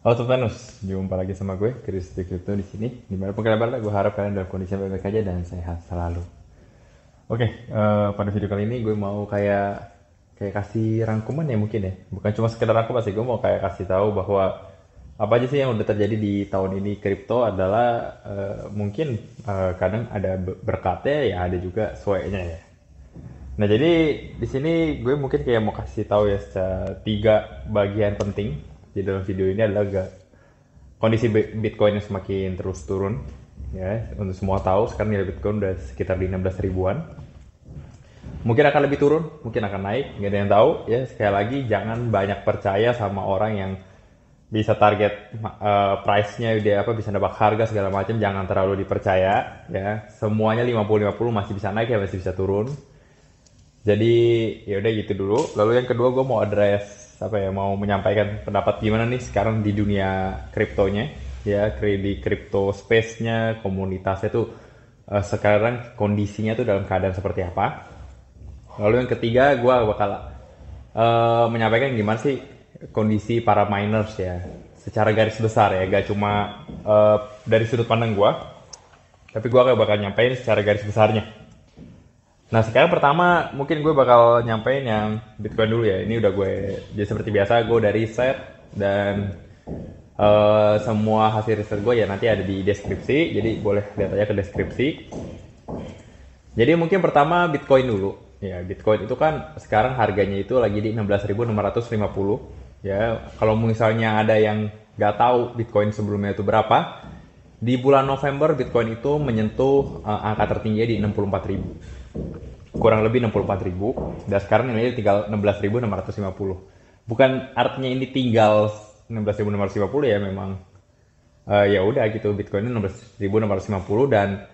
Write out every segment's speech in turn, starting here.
Halo Sobanus, jumpa lagi sama gue, Chris Kripto di sini. Dimanapun kalian berada, gue harap kalian dalam kondisi baik-baik aja dan sehat selalu. Oke, okay, uh, eh, pada video kali ini gue mau kayak kayak kasih rangkuman ya mungkin ya. Bukan cuma sekedar rangkuman sih, gue mau kayak kasih tahu bahwa apa aja sih yang udah terjadi di tahun ini kripto adalah uh, mungkin uh, kadang ada berkatnya ya ada juga suenya ya. Nah jadi di sini gue mungkin kayak mau kasih tahu ya secara tiga bagian penting di dalam video ini adalah gak, kondisi Bitcoin yang semakin terus turun. Ya, untuk semua tahu sekarang nilai Bitcoin udah sekitar di 16 ribuan. Mungkin akan lebih turun, mungkin akan naik, nggak ada yang tahu. Ya, sekali lagi jangan banyak percaya sama orang yang bisa target uh, price-nya udah apa bisa nebak harga segala macam jangan terlalu dipercaya ya semuanya 50 50 masih bisa naik ya masih bisa turun jadi ya udah gitu dulu lalu yang kedua gue mau address apa ya mau menyampaikan pendapat gimana nih sekarang di dunia kriptonya ya di kripto space-nya komunitasnya tuh uh, sekarang kondisinya tuh dalam keadaan seperti apa lalu yang ketiga gue bakal uh, menyampaikan gimana sih kondisi para miners ya secara garis besar ya gak cuma uh, dari sudut pandang gue tapi gue bakal nyampein secara garis besarnya Nah sekarang pertama mungkin gue bakal nyampein yang Bitcoin dulu ya. Ini udah gue jadi ya seperti biasa gue udah riset dan uh, semua hasil riset gue ya nanti ada di deskripsi. Jadi boleh lihat aja ke deskripsi. Jadi mungkin pertama Bitcoin dulu. Ya Bitcoin itu kan sekarang harganya itu lagi di 16.650. Ya kalau misalnya ada yang nggak tahu Bitcoin sebelumnya itu berapa, di bulan November Bitcoin itu menyentuh uh, angka tertinggi di 64.000 kurang lebih 64.000 dan sekarang nilainya tinggal 16.650. Bukan artinya ini tinggal 16.650 ya memang uh, ya udah gitu Bitcoin ini 16.650 dan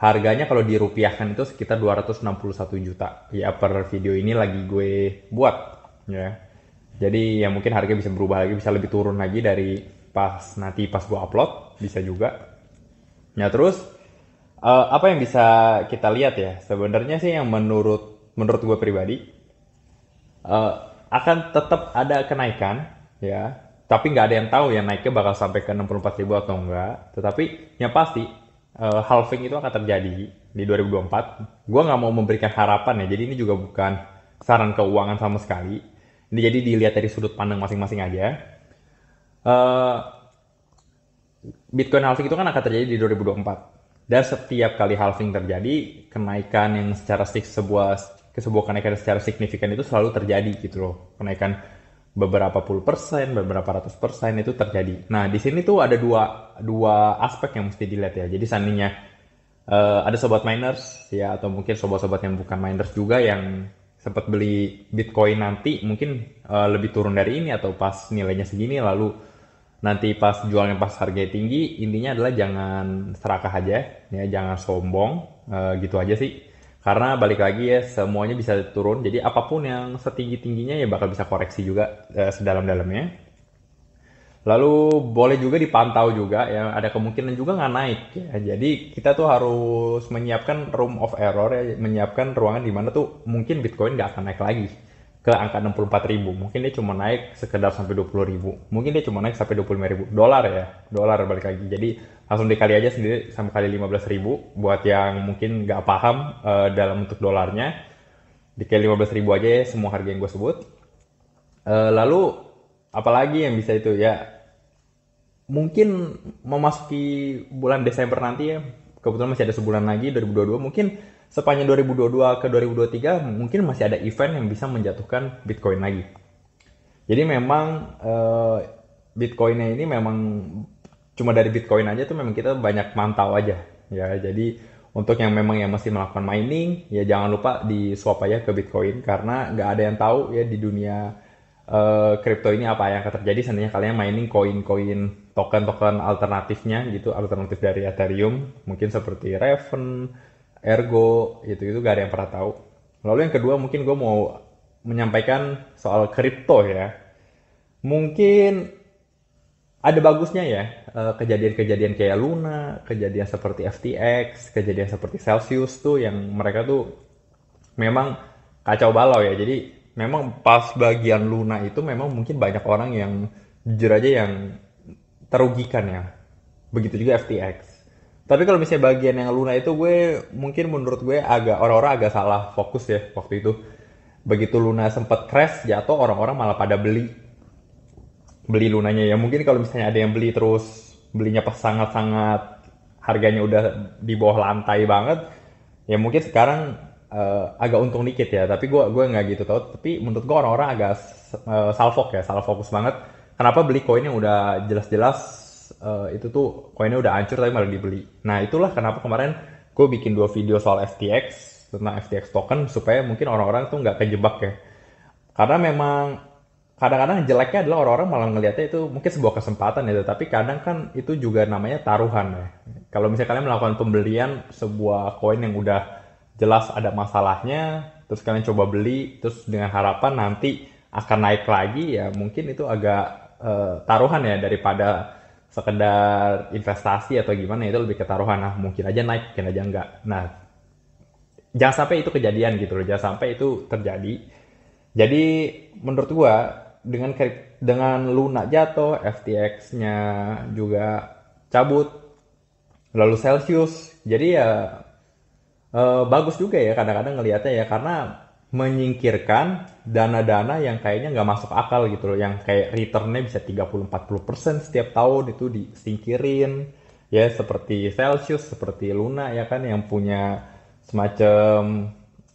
harganya kalau dirupiahkan itu sekitar 261 juta ya per video ini lagi gue buat ya jadi ya mungkin harga bisa berubah lagi bisa lebih turun lagi dari pas nanti pas gue upload bisa juga ya terus uh, apa yang bisa kita lihat ya sebenarnya sih yang menurut menurut gue pribadi uh, akan tetap ada kenaikan ya tapi nggak ada yang tahu ya naiknya bakal sampai ke 64 ribu atau enggak tetapi yang pasti uh, halving itu akan terjadi di 2024 gue nggak mau memberikan harapan ya jadi ini juga bukan saran keuangan sama sekali ini jadi dilihat dari sudut pandang masing-masing aja uh, Bitcoin halving itu kan akan terjadi di 2024 dan setiap kali halving terjadi kenaikan yang secara sebuah sebuah kenaikan secara signifikan itu selalu terjadi gitu loh kenaikan beberapa puluh persen beberapa ratus persen itu terjadi nah di sini tuh ada dua dua aspek yang mesti dilihat ya jadi seandainya uh, ada sobat miners ya atau mungkin sobat-sobat yang bukan miners juga yang sempat beli bitcoin nanti mungkin uh, lebih turun dari ini atau pas nilainya segini lalu nanti pas jualnya pas harga tinggi intinya adalah jangan serakah aja ya jangan sombong e, gitu aja sih karena balik lagi ya semuanya bisa turun jadi apapun yang setinggi tingginya ya bakal bisa koreksi juga e, eh, sedalam dalamnya lalu boleh juga dipantau juga ya ada kemungkinan juga nggak naik ya jadi kita tuh harus menyiapkan room of error ya menyiapkan ruangan di mana tuh mungkin bitcoin nggak akan naik lagi ke angka 64 ribu mungkin dia cuma naik sekedar sampai 20 ribu mungkin dia cuma naik sampai 25 ribu dolar ya dolar balik lagi jadi langsung dikali aja sendiri sama kali 15 ribu buat yang mungkin nggak paham uh, dalam bentuk dolarnya dikali 15 ribu aja ya semua harga yang gue sebut uh, lalu apalagi yang bisa itu ya mungkin memasuki bulan Desember nanti ya kebetulan masih ada sebulan lagi 2022 mungkin sepanjang 2022 ke 2023 mungkin masih ada event yang bisa menjatuhkan Bitcoin lagi. Jadi memang eh, Bitcoinnya ini memang cuma dari Bitcoin aja tuh memang kita banyak mantau aja ya. Jadi untuk yang memang yang masih melakukan mining ya jangan lupa di swap aja ke Bitcoin karena nggak ada yang tahu ya di dunia kripto eh, uh, ini apa yang akan terjadi seandainya kalian mining koin-koin token-token alternatifnya gitu alternatif dari Ethereum mungkin seperti Raven ergo itu itu gak ada yang pernah tahu lalu yang kedua mungkin gue mau menyampaikan soal kripto ya mungkin ada bagusnya ya eh, kejadian-kejadian kayak Luna, kejadian seperti FTX, kejadian seperti Celsius tuh yang mereka tuh memang kacau balau ya. Jadi memang pas bagian Luna itu memang mungkin banyak orang yang jujur aja yang terugikan ya. Begitu juga FTX. Tapi kalau misalnya bagian yang Luna itu gue mungkin menurut gue agak orang-orang agak salah fokus ya waktu itu. Begitu Luna sempet crash jatuh orang-orang malah pada beli beli Lunanya ya. Mungkin kalau misalnya ada yang beli terus belinya pas sangat-sangat harganya udah di bawah lantai banget ya mungkin sekarang uh, agak untung dikit ya tapi gue gue nggak gitu tau tapi menurut gue orang-orang agak uh, salfok ya salah fokus banget kenapa beli koin yang udah jelas-jelas uh, itu tuh koinnya udah hancur tapi malah dibeli. Nah itulah kenapa kemarin gue bikin dua video soal FTX tentang FTX token supaya mungkin orang-orang tuh nggak kejebak ya. Karena memang kadang-kadang jeleknya adalah orang-orang malah ngelihatnya itu mungkin sebuah kesempatan ya, tapi kadang kan itu juga namanya taruhan ya. Kalau misalnya kalian melakukan pembelian sebuah koin yang udah jelas ada masalahnya, terus kalian coba beli, terus dengan harapan nanti akan naik lagi ya mungkin itu agak uh, taruhan ya daripada sekedar investasi atau gimana itu lebih ketaruhan nah mungkin aja naik mungkin aja enggak nah jangan sampai itu kejadian gitu loh jangan sampai itu terjadi jadi menurut gua dengan dengan Luna jatuh FTX-nya juga cabut lalu Celsius jadi ya eh, bagus juga ya kadang-kadang ngelihatnya ya karena menyingkirkan dana-dana yang kayaknya nggak masuk akal gitu loh yang kayak returnnya bisa 30-40% setiap tahun itu disingkirin ya seperti Celsius seperti Luna ya kan yang punya semacam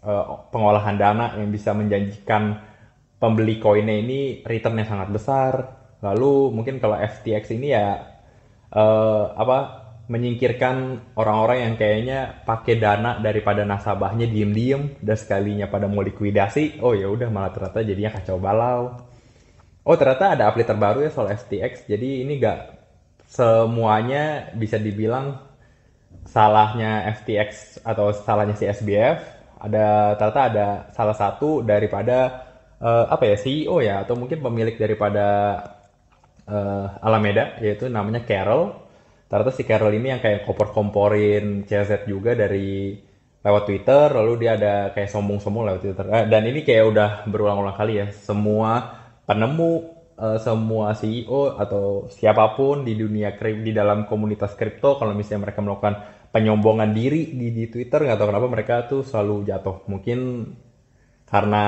uh, pengolahan dana yang bisa menjanjikan pembeli koinnya ini returnnya sangat besar lalu mungkin kalau FTX ini ya uh, apa menyingkirkan orang-orang yang kayaknya pakai dana daripada nasabahnya diem-diem dan sekalinya pada mau likuidasi oh ya udah malah ternyata jadinya kacau balau oh ternyata ada update terbaru ya soal FTX jadi ini gak semuanya bisa dibilang salahnya FTX atau salahnya si SBF ada ternyata ada salah satu daripada uh, apa ya CEO ya atau mungkin pemilik daripada uh, Alameda yaitu namanya Carol ternyata si Carol ini yang kayak kompor-komporin CZ juga dari lewat Twitter lalu dia ada kayak sombong-sombong lewat Twitter eh, dan ini kayak udah berulang-ulang kali ya semua penemu uh, semua CEO atau siapapun di dunia kripto di dalam komunitas kripto kalau misalnya mereka melakukan penyombongan diri di, di Twitter nggak tahu kenapa mereka tuh selalu jatuh mungkin karena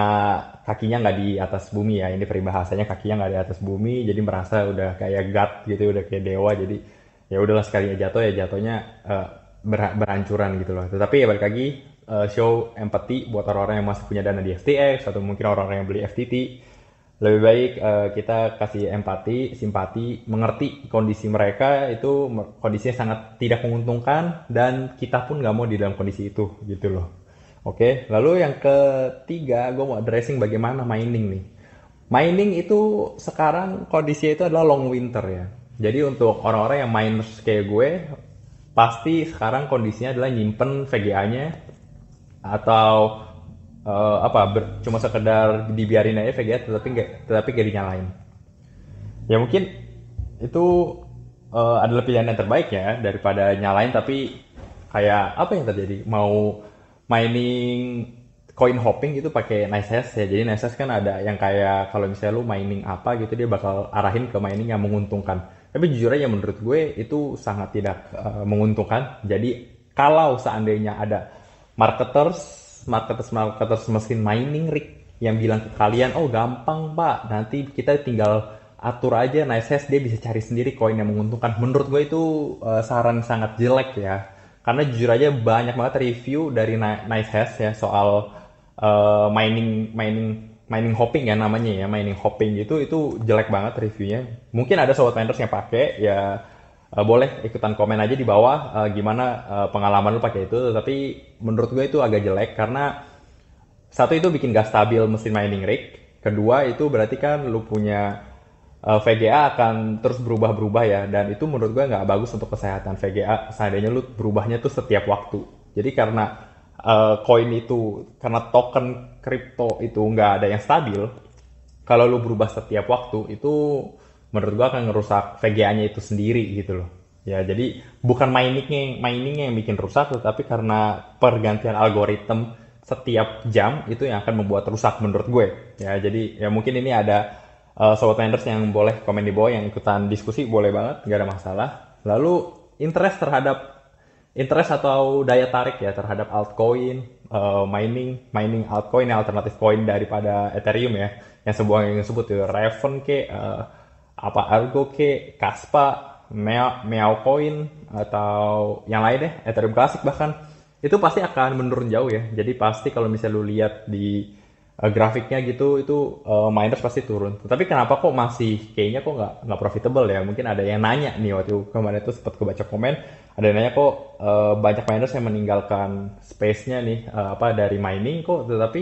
kakinya nggak di atas bumi ya ini peribahasanya kakinya nggak di atas bumi jadi merasa udah kayak god gitu udah kayak dewa jadi ya udahlah sekali jatuh ya jatuhnya uh, eh, ber berhancuran gitu loh tetapi ya balik lagi uh, show empathy buat orang-orang yang masih punya dana di FTX atau mungkin orang-orang yang beli FTT lebih baik uh, kita kasih empati, simpati, mengerti kondisi mereka itu kondisinya sangat tidak menguntungkan dan kita pun nggak mau di dalam kondisi itu gitu loh. Oke, lalu yang ketiga gue mau addressing bagaimana mining nih. Mining itu sekarang kondisinya itu adalah long winter ya. Jadi untuk orang-orang yang miners kayak gue, pasti sekarang kondisinya adalah nyimpen VGA-nya atau uh, apa ber, cuma sekedar dibiarin aja VGA tetapi nggak tetapi gak dinyalain. Ya mungkin itu uh, adalah pilihan yang terbaik ya daripada nyalain tapi kayak apa yang terjadi mau mining coin hopping itu pakai nice ya jadi nice kan ada yang kayak kalau misalnya lu mining apa gitu dia bakal arahin ke mining yang menguntungkan tapi jujur aja menurut gue itu sangat tidak uh, menguntungkan. Jadi kalau seandainya ada marketers, marketers, marketers mesin mining rig yang bilang ke kalian, oh gampang pak, nanti kita tinggal atur aja NiceHash dia bisa cari sendiri koin yang menguntungkan. Menurut gue itu uh, saran sangat jelek ya. Karena jujur aja banyak banget review dari NiceHash ya soal uh, mining mining mining hopping ya namanya ya mining hopping itu itu jelek banget reviewnya mungkin ada sobat miners yang pakai ya uh, boleh ikutan komen aja di bawah uh, gimana uh, pengalaman lu pakai itu tapi menurut gue itu agak jelek karena satu itu bikin gak stabil mesin mining rig kedua itu berarti kan lu punya uh, VGA akan terus berubah-berubah ya dan itu menurut gue nggak bagus untuk kesehatan VGA seandainya lu berubahnya tuh setiap waktu jadi karena Eh, koin uh, itu karena token kripto itu nggak ada yang stabil kalau lu berubah setiap waktu itu menurut gua akan ngerusak VGA-nya itu sendiri gitu loh ya jadi bukan miningnya miningnya yang bikin rusak tetapi karena pergantian algoritma setiap jam itu yang akan membuat rusak menurut gue ya jadi ya mungkin ini ada uh, sobat minders yang boleh komen di bawah yang ikutan diskusi boleh banget nggak ada masalah lalu interest terhadap interest atau daya tarik ya terhadap altcoin, uh, mining, mining altcoin alternatif coin daripada Ethereum ya, yang sebuah yang disebut itu ya, Raven ke, uh, apa Argo ke, Kaspa, Meow, Coin atau yang lain deh, Ethereum Classic bahkan itu pasti akan menurun jauh ya. Jadi pasti kalau misalnya lu lihat di uh, grafiknya gitu itu uh, miners pasti turun. Tapi kenapa kok masih kayaknya kok nggak nggak profitable ya? Mungkin ada yang nanya nih waktu kemarin itu sempat kebaca komen ada yang nanya kok uh, banyak miners yang meninggalkan space-nya nih uh, apa dari mining kok tetapi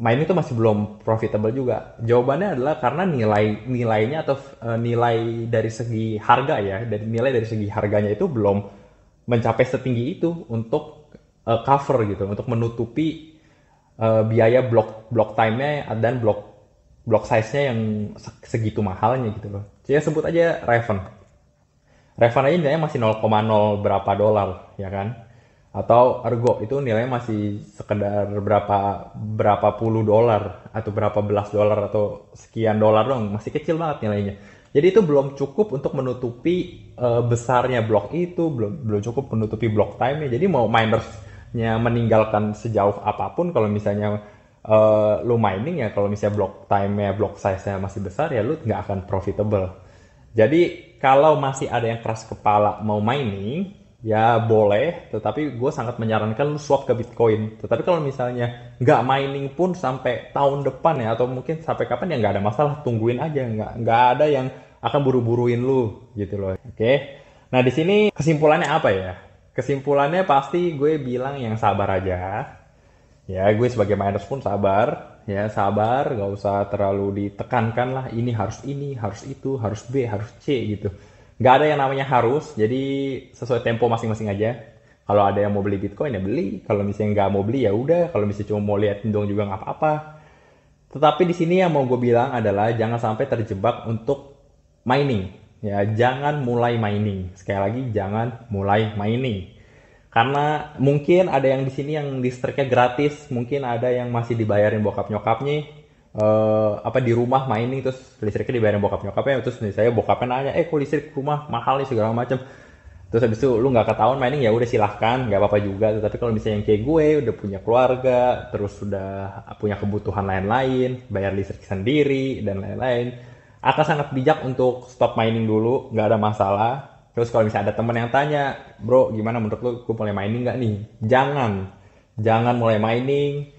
mining itu masih belum profitable juga. Jawabannya adalah karena nilai nilainya atau uh, nilai dari segi harga ya, dari nilai dari segi harganya itu belum mencapai setinggi itu untuk uh, cover gitu, untuk menutupi uh, biaya block block time-nya dan block block size-nya yang segitu mahalnya gitu loh. Saya sebut aja Raven Revan aja nilainya masih 0,0 berapa dolar ya kan atau ergo itu nilainya masih sekedar berapa berapa puluh dolar atau berapa belas dolar atau sekian dolar dong masih kecil banget nilainya jadi itu belum cukup untuk menutupi uh, besarnya blok itu belum belum cukup menutupi blok time -nya. jadi mau minersnya meninggalkan sejauh apapun kalau misalnya uh, lu mining ya kalau misalnya blok time-nya blok size-nya masih besar ya lu nggak akan profitable jadi kalau masih ada yang keras kepala mau mining, ya boleh, tetapi gue sangat menyarankan lu swap ke Bitcoin. Tetapi kalau misalnya nggak mining pun sampai tahun depan ya, atau mungkin sampai kapan ya nggak ada masalah, tungguin aja, nggak nggak ada yang akan buru-buruin lu gitu loh. Oke. Okay? Nah di sini kesimpulannya apa ya? Kesimpulannya pasti gue bilang yang sabar aja. Ya gue sebagai miners pun sabar ya sabar gak usah terlalu ditekankan lah ini harus ini harus itu harus B harus C gitu gak ada yang namanya harus jadi sesuai tempo masing-masing aja kalau ada yang mau beli Bitcoin ya beli kalau misalnya nggak mau beli ya udah kalau misalnya cuma mau lihat dong juga nggak apa-apa tetapi di sini yang mau gue bilang adalah jangan sampai terjebak untuk mining ya jangan mulai mining sekali lagi jangan mulai mining karena mungkin ada yang di sini yang listriknya gratis mungkin ada yang masih dibayarin bokap nyokapnya eh, apa di rumah mainin terus listriknya dibayarin bokap nyokapnya terus nih saya bokapnya nanya eh kok listrik rumah mahal nih segala macam terus habis itu lu nggak ketahuan mainin ya udah silahkan nggak apa-apa juga tapi kalau misalnya yang kayak gue udah punya keluarga terus sudah punya kebutuhan lain-lain bayar listrik sendiri dan lain-lain akan sangat bijak untuk stop mining dulu nggak ada masalah Terus kalau misalnya ada teman yang tanya, bro gimana menurut lu, gue mulai mining nggak nih? Jangan, jangan mulai mining,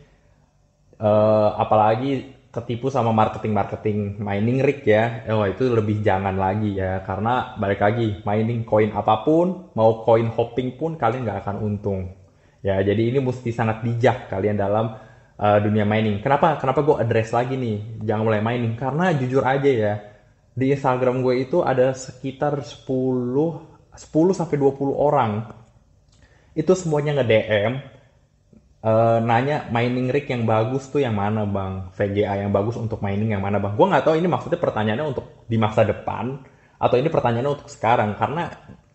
uh, apalagi ketipu sama marketing-marketing mining rig ya. Oh itu lebih jangan lagi ya, karena balik lagi mining koin apapun, mau koin hopping pun kalian nggak akan untung. Ya jadi ini mesti sangat bijak kalian dalam uh, dunia mining. Kenapa? Kenapa gue address lagi nih, jangan mulai mining? Karena jujur aja ya di Instagram gue itu ada sekitar 10 10 sampai 20 orang. Itu semuanya nge-DM uh, eh, nanya mining rig yang bagus tuh yang mana bang VGA yang bagus untuk mining yang mana bang gue nggak tahu ini maksudnya pertanyaannya untuk di masa depan atau ini pertanyaannya untuk sekarang karena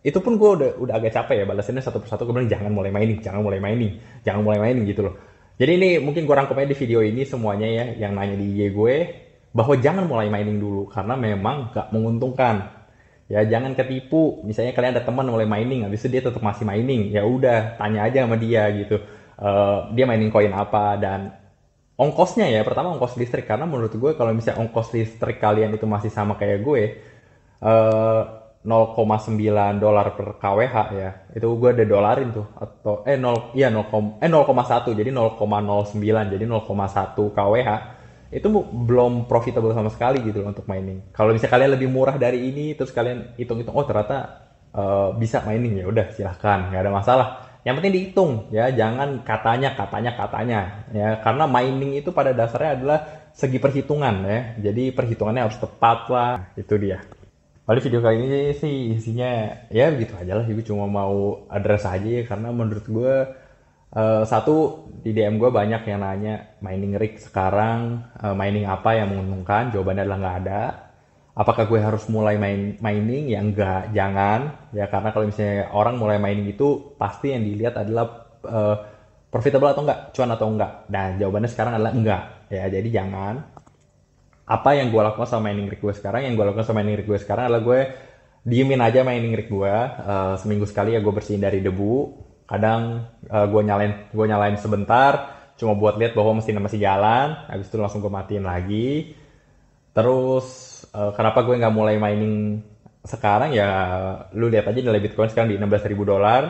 itu pun gue udah udah agak capek ya balasinnya satu persatu gue bilang jangan mulai mining jangan mulai mining jangan mulai mining gitu loh jadi ini mungkin gue rangkumnya di video ini semuanya ya yang nanya di IG gue bahwa jangan mulai mining dulu karena memang gak menguntungkan ya jangan ketipu misalnya kalian ada teman mulai mining habis itu dia tetap masih mining ya udah tanya aja sama dia gitu uh, dia mining koin apa dan ongkosnya ya pertama ongkos listrik karena menurut gue kalau misalnya ongkos listrik kalian itu masih sama kayak gue uh, eh, 0,9 dolar per kWh ya itu gue ada dolarin tuh atau eh 0 iya 0, eh 0,1 jadi 0,09 jadi 0,1 kWh itu belum profitable sama sekali gitu loh untuk mining. Kalau misalnya kalian lebih murah dari ini, terus kalian hitung-hitung, oh ternyata uh, bisa mining ya, udah silahkan, nggak ada masalah. Yang penting dihitung ya, jangan katanya, katanya, katanya ya, karena mining itu pada dasarnya adalah segi perhitungan ya, jadi perhitungannya harus tepat lah, itu dia. Paling video kali ini sih isinya ya begitu aja lah, gue cuma mau address aja ya, karena menurut gue uh, satu di DM gue banyak yang nanya mining rig sekarang uh, mining apa yang menguntungkan jawabannya adalah nggak ada apakah gue harus mulai main mining ya enggak jangan ya karena kalau misalnya orang mulai mining itu pasti yang dilihat adalah uh, profitable atau enggak cuan atau enggak Dan jawabannya sekarang adalah enggak ya jadi jangan apa yang gue lakukan sama mining rig gue sekarang yang gue lakukan sama mining rig gue sekarang adalah gue diemin aja mining rig gue uh, seminggu sekali ya gue bersihin dari debu kadang uh, eh, gue nyalain gue nyalain sebentar cuma buat lihat bahwa mesinnya masih jalan habis itu langsung gue matiin lagi terus uh, kenapa gue nggak mulai mining sekarang ya lu lihat aja nilai bitcoin sekarang di 16.000 dolar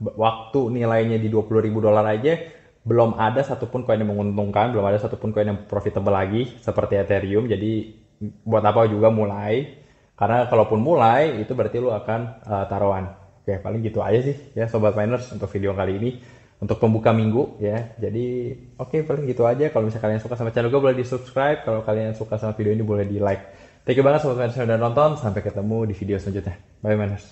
waktu nilainya di 20.000 dolar aja belum ada satupun koin yang menguntungkan belum ada satupun koin yang profitable lagi seperti ethereum jadi buat apa juga mulai karena kalaupun mulai itu berarti lu akan uh, taruhan Oke, ya, paling gitu aja sih ya sobat miners untuk video kali ini untuk pembuka minggu ya. Jadi oke okay, paling gitu aja. Kalau misalnya kalian suka sama channel gue boleh di subscribe. Kalau kalian suka sama video ini boleh di like. Thank you banget sobat miners sudah nonton. Sampai ketemu di video selanjutnya. Bye miners.